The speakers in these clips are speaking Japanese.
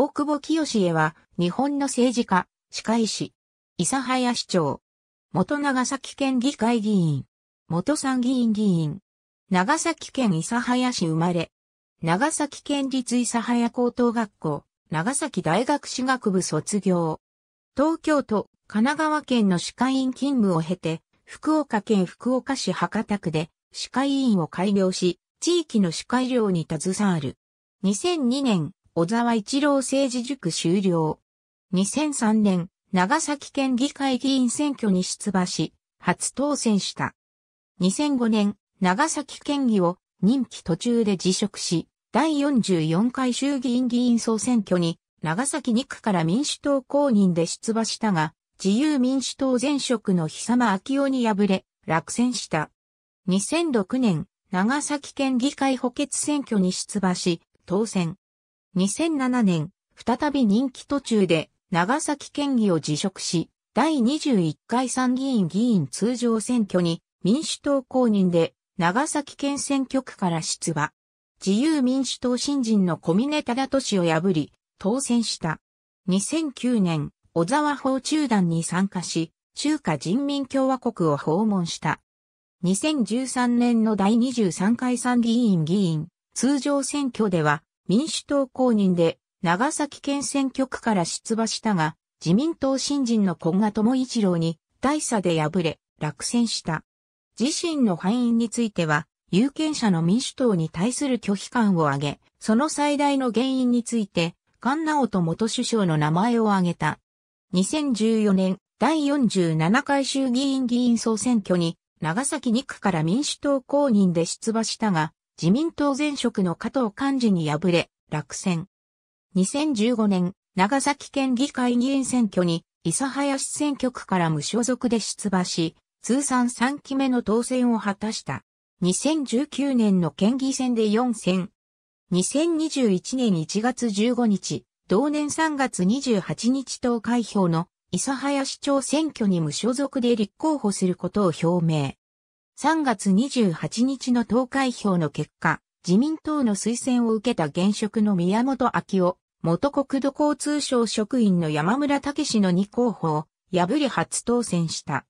大久保清へは、日本の政治家、歯科医師、諫早市長、元長崎県議会議員、元参議院議員、長崎県諫早市生まれ、長崎県立諫早高等学校、長崎大学史学部卒業、東京都、神奈川県の歯科医院勤務を経て、福岡県福岡市博多区で歯科医院を開業し、地域の歯科医療に携わる。2002年、小沢一郎政治塾修了。2003年、長崎県議会議員選挙に出馬し、初当選した。2005年、長崎県議を任期途中で辞職し、第44回衆議院議員総選挙に、長崎2区から民主党公認で出馬したが、自由民主党前職の久間昭夫に敗れ、落選した。2006年、長崎県議会補欠選挙に出馬し、当選。2007年、再び任期途中で長崎県議を辞職し、第21回参議院議員通常選挙に民主党公認で長崎県選挙区から出馬。自由民主党新人の小峰忠俊を破り、当選した。2009年、小沢法中団に参加し、中華人民共和国を訪問した。2013年の第23回参議院議員通常選挙では、民主党公認で長崎県選挙区から出馬したが、自民党新人の古賀智一郎に大差で敗れ、落選した。自身の敗因については、有権者の民主党に対する拒否感を挙げ、その最大の原因について、菅直人元首相の名前を挙げた。2014年第47回衆議院議員総選挙に長崎2区から民主党公認で出馬したが、自民党前職の加藤幹事に敗れ、落選。2015年、長崎県議会議員選挙に、諫早市選挙区から無所属で出馬し、通算3期目の当選を果たした。2019年の県議選で4選。2021年1月15日、同年3月28日投開票の諫早市長選挙に無所属で立候補することを表明。3月28日の投開票の結果、自民党の推薦を受けた現職の宮本昭夫、元国土交通省職員の山村武氏の2候補を破り初当選した。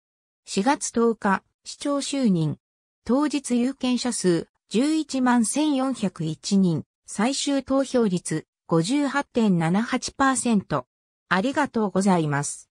4月10日、市長就任。当日有権者数11万1401人、最終投票率58.78%。ありがとうございます。